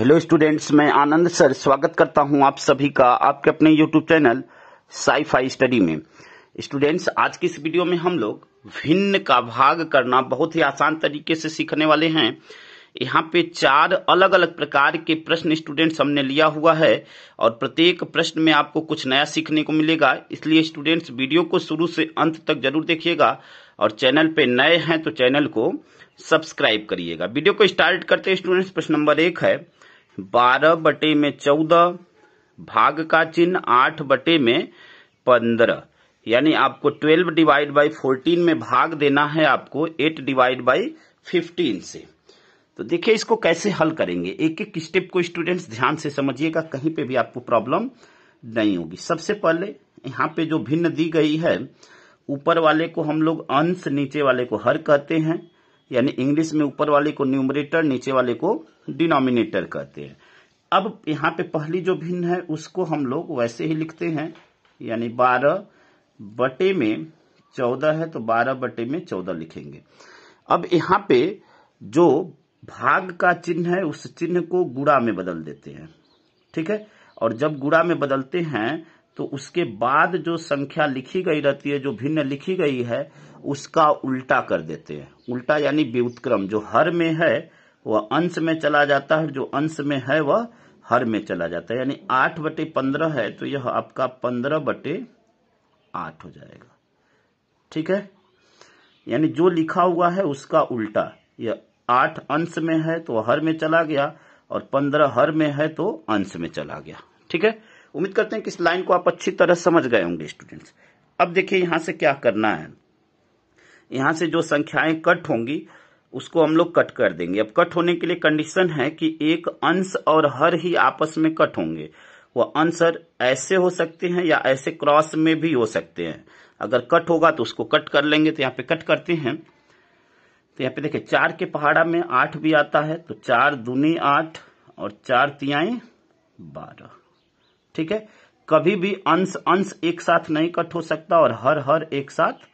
hello students मैं आनंद sir स्वागत करता हूं आप सभी का आपके अपने यूट्यूब चैनल साईफाई स्टडी में स्टूडेंट्स आज की इस वीडियो में हम लोग भिन्न का भाग करना बहुत ही आसान तरीके से सीखने वाले हैं यहाँ पे चार अलग अलग प्रकार के प्रश्न स्टूडेंट्स हमने लिया हुआ है और प्रत्येक प्रश्न में आपको कुछ नया सीखने को मिलेगा इसलिए स्टूडेंट्स वीडियो को शुरू से अंत तक जरूर देखिएगा और चैनल पे नए हैं तो चैनल को सब्सक्राइब करिएगा वीडियो को स्टार्ट करते स्टूडेंट्स प्रश्न नंबर एक है बारह बटे में चौदह भाग का चिन्ह आठ बटे में पंद्रह यानी आपको ट्वेल्व डिवाइड बाई फोर्टीन में भाग देना है आपको एट डिवाइड बाई फिफ्टीन से तो देखिए इसको कैसे हल करेंगे एक एक स्टेप को स्टूडेंट्स ध्यान से समझिएगा कहीं पे भी आपको प्रॉब्लम नहीं होगी सबसे पहले यहाँ पे जो भिन्न दी गई है ऊपर वाले को हम लोग अंश नीचे वाले को हर कहते हैं यानी इंग्लिश में ऊपर वाले को न्यूमरेटर नीचे वाले को डिनोमिनेटर कहते हैं अब यहाँ पे पहली जो भिन्न है उसको हम लोग वैसे ही लिखते हैं यानी बारह बटे में चौदह है तो बारह बटे में चौदह लिखेंगे अब यहाँ पे जो भाग का चिन्ह है उस चिन्ह को गुड़ा में बदल देते हैं ठीक है और जब गुड़ा में बदलते हैं तो उसके बाद जो संख्या लिखी गई रहती है जो भिन्न लिखी गई है उसका उल्टा कर देते हैं उल्टा यानी व्युत्क्रम जो हर में है वह अंश में चला जाता है जो अंश में है वह हर में चला जाता है यानी आठ बटे पंद्रह है तो यह आपका पंद्रह बटे आठ हो जाएगा ठीक है यानी जो लिखा हुआ है उसका उल्टा यह आठ अंश में है तो हर में चला गया और पंद्रह हर में है तो अंश में चला गया ठीक है उम्मीद करते हैं कि इस लाइन को आप अच्छी तरह समझ गए होंगे स्टूडेंट्स अब देखिए यहां से क्या करना है यहां से जो संख्याएं कट होंगी उसको हम लोग कट कर देंगे अब कट होने के लिए कंडीशन है कि एक अंश और हर ही आपस में कट होंगे वह आंसर ऐसे हो सकते हैं या ऐसे क्रॉस में भी हो सकते हैं अगर कट होगा तो उसको कट कर लेंगे तो यहाँ पे कट करते हैं तो यहाँ पे देखिए चार के पहाड़ा में आठ भी आता है तो चार दूनी आठ और चार तियाई बारह ठीक है कभी भी अंश अंश एक साथ नहीं कट हो सकता और हर हर एक साथ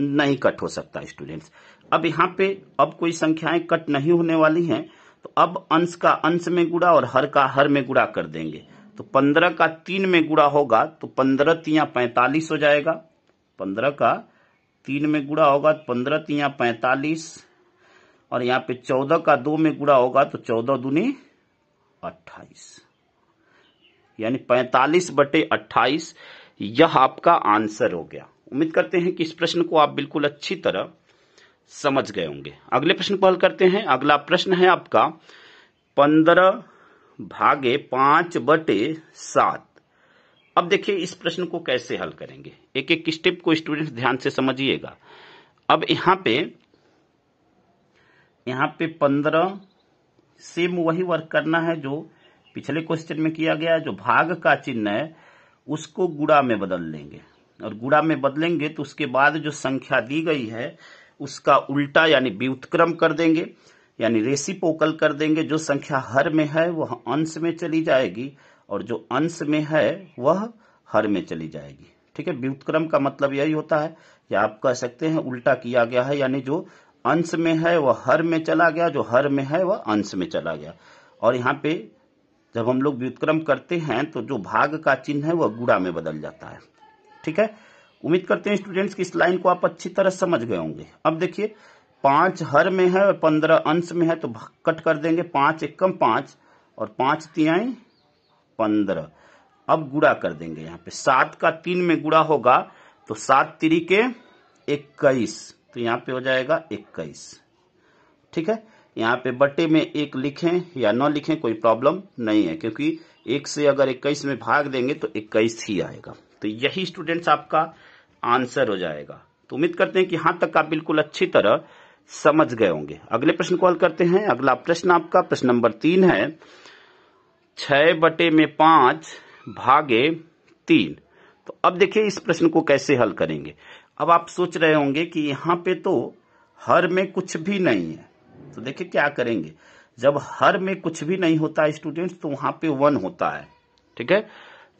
नहीं कट हो सकता स्टूडेंट्स अब यहाँ पे अब कोई संख्याएं कट नहीं होने वाली हैं तो अब अंश का अंश में गुड़ा और हर का हर में गुड़ा कर देंगे तो पंद्रह का तीन में गुड़ा होगा तो पंद्रह तिया पैंतालीस हो जाएगा पंद्रह का तीन में गुड़ा होगा तो पंद्रह तिया पैंतालीस और यहाँ पे चौदह का दो में गुड़ा होगा तो चौदह दूनी अट्ठाईस यानी पैंतालीस बटे अट्ठाईस यह आपका आंसर हो गया उम्मीद करते हैं कि इस प्रश्न को आप बिल्कुल अच्छी तरह समझ गए होंगे अगले प्रश्न को हल करते हैं अगला प्रश्न है आपका पंद्रह भागे पांच बटे सात अब देखिए इस प्रश्न को कैसे हल करेंगे एक एक स्टेप को स्टूडेंट ध्यान से समझिएगा अब यहाँ पे यहाँ पे पंद्रह सेम वही वर्क करना है जो पिछले क्वेश्चन में किया गया जो भाग का चिन्ह है उसको गुड़ा में बदल लेंगे और गुड़ा में बदलेंगे तो उसके बाद जो संख्या दी गई है उसका उल्टा यानी व्युतक्रम कर देंगे यानी रेसिपोकल कर देंगे जो संख्या हर में है वह अंश में चली जाएगी और जो अंश में है वह हर में चली जाएगी ठीक है व्युतक्रम का मतलब यही होता है या आप कह सकते हैं उल्टा किया गया है यानी जो अंश में है वह हर में चला गया जो हर में है वह अंश में चला गया और यहाँ पे जब हम लोग व्युतक्रम करते हैं तो जो भाग का चिन्ह है वह गुड़ा में बदल जाता है ठीक है उम्मीद करते हैं स्टूडेंट्स की इस लाइन को आप अच्छी तरह समझ गए होंगे अब देखिए पांच हर में है और पंद्रह अंश में है तो कट कर देंगे पांच एक कम पांच और पांच तिहाई पंद्रह अब गुड़ा कर देंगे यहाँ पे सात का तीन में गुड़ा होगा तो सात तिरी के इक्कीस तो यहाँ पे हो जाएगा इक्कीस ठीक है यहाँ पे बटे में एक लिखें या न लिखें कोई प्रॉब्लम नहीं है क्योंकि एक से अगर इक्कीस में भाग देंगे तो इक्कीस ही आएगा तो यही स्टूडेंट्स आपका आंसर हो जाएगा तो उम्मीद करते हैं कि यहां तक आप बिल्कुल अच्छी तरह समझ गए होंगे अगले प्रश्न कॉल करते हैं अगला प्रश्न आपका प्रश्न नंबर तीन है छ बटे में पांच भागे तीन तो अब देखिए इस प्रश्न को कैसे हल करेंगे अब आप सोच रहे होंगे कि यहां पे तो हर में कुछ भी नहीं है तो देखिए क्या करेंगे जब हर में कुछ भी नहीं होता स्टूडेंट्स तो वहां पे वन होता है ठीक है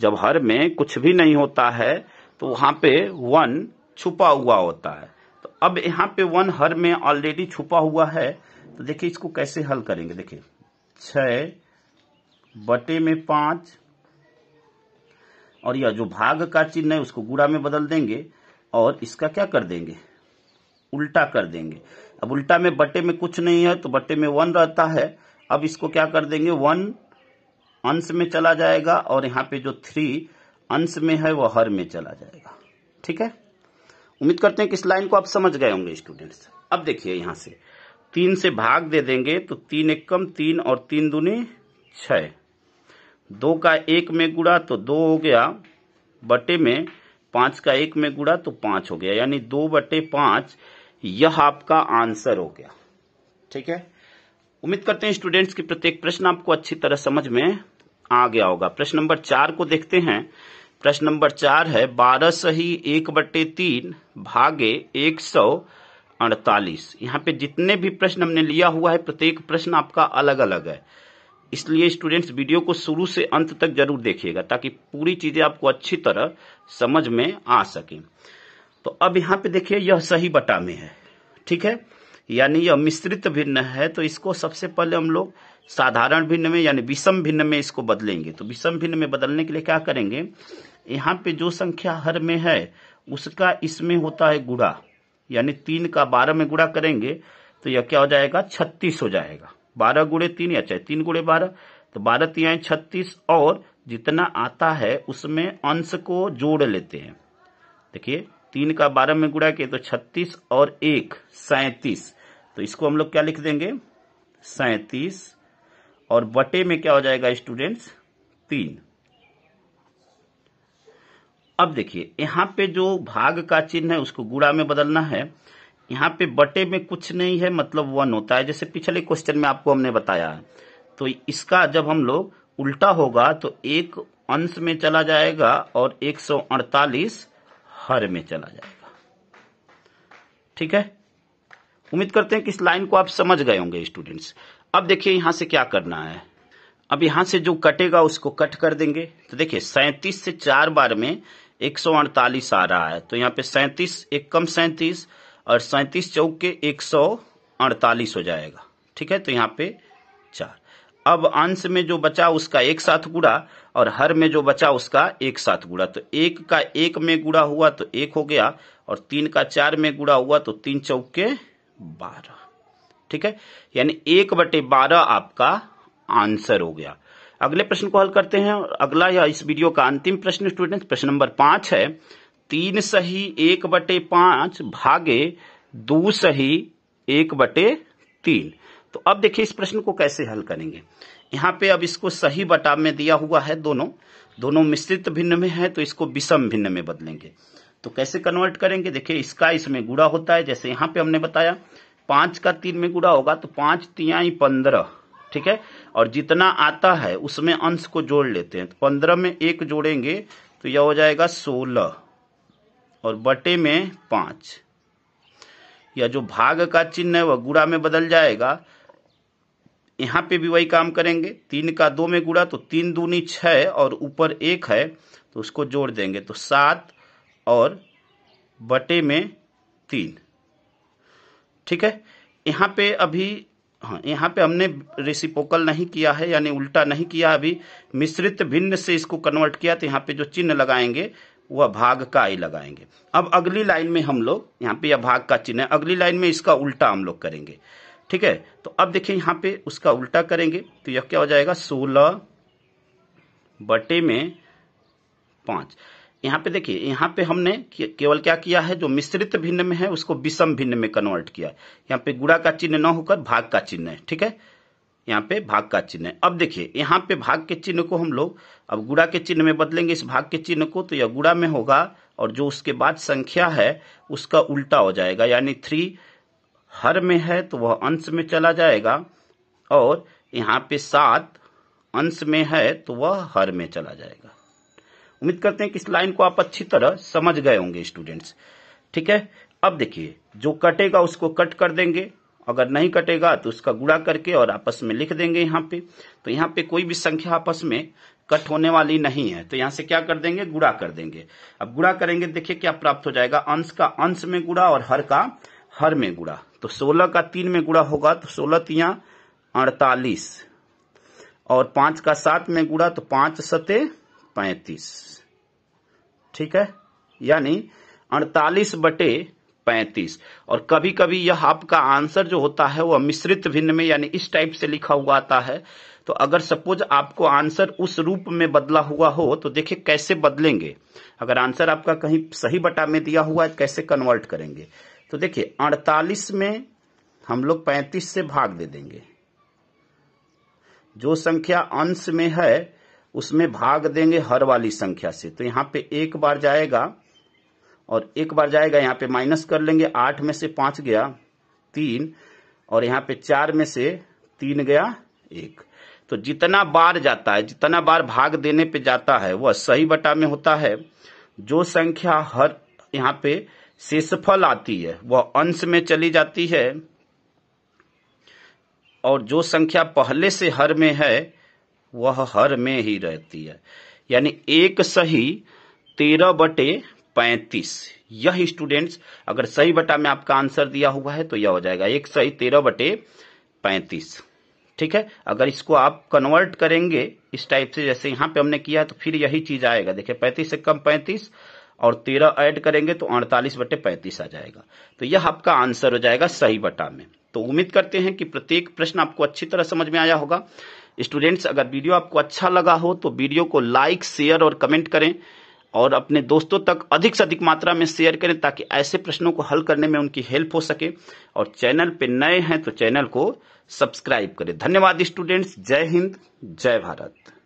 जब हर में कुछ भी नहीं होता है तो वहां पे वन छुपा हुआ होता है तो अब यहाँ पे वन हर में ऑलरेडी छुपा हुआ है तो देखिए इसको कैसे हल करेंगे देखिए छ बटे में पांच और यह जो भाग का चिन्ह है उसको गुड़ा में बदल देंगे और इसका क्या कर देंगे उल्टा कर देंगे अब उल्टा में बटे में कुछ नहीं है तो बटे में वन रहता है अब इसको क्या कर देंगे वन अंश में चला जाएगा और यहाँ पे जो थ्री अंश में है वो हर में चला जाएगा ठीक है उम्मीद करते हैं कि इस लाइन को आप समझ गए होंगे स्टूडेंट्स अब देखिए यहां से तीन से भाग दे देंगे तो तीन एक कम तीन और तीन दूनी छ दो का एक में गुड़ा तो दो हो गया बटे में पांच का एक में गुड़ा तो पांच हो गया यानी दो बटे पांच यह आपका आंसर हो गया ठीक है उम्मीद करते हैं स्टूडेंट्स की प्रत्येक प्रश्न आपको अच्छी तरह समझ में आ गया होगा प्रश्न नंबर चार को देखते हैं प्रश्न नंबर चार है बारह सही एक बटे तीन भागे एक सौ अड़तालीस यहाँ पे जितने भी प्रश्न हमने लिया हुआ है प्रत्येक प्रश्न आपका अलग अलग है इसलिए स्टूडेंट्स वीडियो को शुरू से अंत तक जरूर देखिएगा ताकि पूरी चीजें आपको अच्छी तरह समझ में आ सके तो अब यहाँ पे देखिए यह सही बटा में है ठीक है यानी यह मिश्रित भिन्न है तो इसको सबसे पहले हम लोग साधारण भिन्न में यानी विषम भिन्न में इसको बदलेंगे तो विषम भिन्न में बदलने के लिए क्या करेंगे यहाँ पे जो संख्या हर में है उसका इसमें होता है गुड़ा यानी तीन का बारह में गुड़ा करेंगे तो यह क्या हो जाएगा छत्तीस हो जाएगा बारह गुड़े तीन या चाहे तीन गुड़े बारह तो बारह तीन छत्तीस और जितना आता है उसमें अंश को जोड़ लेते हैं देखिए तीन का बारह में गुड़ा किए तो छत्तीस और एक सैतीस तो इसको हम लोग क्या लिख देंगे सैतीस और बटे में क्या हो जाएगा स्टूडेंट्स तीन अब देखिए यहां पे जो भाग का चिन्ह है उसको गुड़ा में बदलना है यहां पे बटे में कुछ नहीं है मतलब वन होता है जैसे पिछले क्वेश्चन में आपको हमने बताया तो इसका जब हम लोग उल्टा होगा तो एक अंश में चला जाएगा और 148 हर में चला जाएगा ठीक है उम्मीद करते हैं कि इस लाइन को आप समझ गए होंगे स्टूडेंट्स अब देखिए यहां से क्या करना है अब यहां से जो कटेगा उसको कट कर देंगे तो देखिए सैंतीस से चार बार में एक सौ अड़तालीस आ रहा है तो यहाँ पे सैंतीस एक कम सैंतीस और सैंतीस चौक के एक सौ अड़तालीस हो जाएगा ठीक है तो यहाँ पे चार अब अंश में जो बचा उसका एक साथ गुड़ा और हर में जो बचा उसका एक साथ गुड़ा तो एक का एक में गुड़ा हुआ तो एक हो गया और तीन का चार में गुड़ा हुआ तो तीन चौके बारह ठीक है यानी एक बटे बारह आपका आंसर हो गया अगले प्रश्न को हल करते हैं और अगला या इस वीडियो का अंतिम प्रश्न स्टूडेंट प्रश्न नंबर पांच है तीन सही एक बटे पांच भागे दो सही एक बटे तीन तो अब देखिए इस प्रश्न को कैसे हल करेंगे यहां पे अब इसको सही बटा में दिया हुआ है दोनों दोनों मिश्रित भिन्न में है तो इसको विषम भिन्न में बदलेंगे तो कैसे कन्वर्ट करेंगे देखिए इसका इसमें गुड़ा होता है जैसे यहां पे हमने बताया पांच का तीन में गुड़ा होगा तो पांच तियाई पंद्रह ठीक है और जितना आता है उसमें अंश को जोड़ लेते हैं तो पंद्रह में एक जोड़ेंगे तो यह हो जाएगा सोलह और बटे में पांच या जो भाग का चिन्ह है वह गुड़ा में बदल जाएगा यहां पे भी वही काम करेंगे तीन का दो में गुड़ा तो तीन दूनी छः और ऊपर एक है तो उसको जोड़ देंगे तो सात और बटे में तीन ठीक है यहाँ पे अभी हाँ यहाँ पे हमने रेसिपोकल नहीं किया है यानी उल्टा नहीं किया अभी मिश्रित भिन्न से इसको कन्वर्ट किया तो यहाँ पे जो चिन्ह लगाएंगे वह भाग का ही लगाएंगे अब अगली लाइन में हम लोग यहाँ पे यह भाग का चिन्ह है अगली लाइन में इसका उल्टा हम लोग करेंगे ठीक है तो अब देखिए यहाँ पे उसका उल्टा करेंगे तो यह क्या हो जाएगा सोलह बटे में पांच यहाँ पे देखिए यहाँ पे हमने केवल क्या किया है जो मिश्रित भिन्न में है उसको विषम भिन्न में कन्वर्ट किया है यहाँ पे गुड़ा का चिन्ह न होकर भाग का चिन्ह है ठीक है यहाँ पे भाग का चिन्ह है अब देखिए यहाँ पे भाग के चिन्ह को हम लोग अब गुड़ा के चिन्ह में बदलेंगे इस भाग के चिन्ह को तो यह गुड़ा में होगा और जो उसके बाद संख्या है उसका उल्टा हो जाएगा यानी थ्री हर में है तो वह अंश में चला जाएगा और यहाँ पे सात अंश में है तो वह हर में चला जाएगा उम्मीद करते हैं कि इस लाइन को आप अच्छी तरह समझ गए होंगे स्टूडेंट्स ठीक है अब देखिए जो कटेगा उसको कट कर देंगे अगर नहीं कटेगा तो उसका गुड़ा करके और आपस में लिख देंगे यहाँ पे तो यहाँ पे कोई भी संख्या आपस में कट होने वाली नहीं है तो यहाँ से क्या कर देंगे गुड़ा कर देंगे अब गुड़ा करेंगे तो देखिए क्या प्राप्त हो जाएगा अंश का अंश में गुड़ा और हर का हर में गुड़ा तो सोलह का तीन में गुड़ा होगा तो सोलह तिया अड़तालीस और पांच का सात में गुड़ा तो पांच सते पैंतीस ठीक है यानी अड़तालीस बटे पैंतीस और कभी कभी यह आपका आंसर जो होता है वह मिश्रित भिन्न में यानी इस टाइप से लिखा हुआ आता है तो अगर सपोज आपको आंसर उस रूप में बदला हुआ हो तो देखिए कैसे बदलेंगे अगर आंसर आपका कहीं सही बटा में दिया हुआ है कैसे कन्वर्ट करेंगे तो देखिए अड़तालीस में हम लोग पैंतीस से भाग दे देंगे जो संख्या अंश में है उसमें भाग देंगे हर वाली संख्या से तो यहाँ पे एक बार जाएगा और एक बार जाएगा यहाँ पे माइनस कर लेंगे आठ में से पांच गया तीन और यहाँ पे चार में से तीन गया एक तो जितना बार जाता है जितना बार भाग देने पे जाता है वह सही बटा में होता है जो संख्या हर यहाँ पे शेषफल आती है वह अंश में चली जाती है और जो संख्या पहले से हर में है वह हर में ही रहती है यानी एक सही तेरह बटे पैंतीस यह स्टूडेंट्स अगर सही बटा में आपका आंसर दिया हुआ है तो यह हो जाएगा एक सही तेरह बटे पैंतीस ठीक है अगर इसको आप कन्वर्ट करेंगे इस टाइप से जैसे यहां पे हमने किया तो फिर यही चीज आएगा देखिए पैंतीस से कम पैंतीस और तेरह ऐड करेंगे तो अड़तालीस बटे पैंतीस आ जाएगा तो यह आपका आंसर हो जाएगा सही बटा में तो उम्मीद करते हैं कि प्रत्येक प्रश्न आपको अच्छी तरह समझ में आया होगा स्टूडेंट्स अगर वीडियो आपको अच्छा लगा हो तो वीडियो को लाइक शेयर और कमेंट करें और अपने दोस्तों तक अधिक से अधिक मात्रा में शेयर करें ताकि ऐसे प्रश्नों को हल करने में उनकी हेल्प हो सके और चैनल पर नए हैं तो चैनल को सब्सक्राइब करें धन्यवाद स्टूडेंट्स जय हिंद जय भारत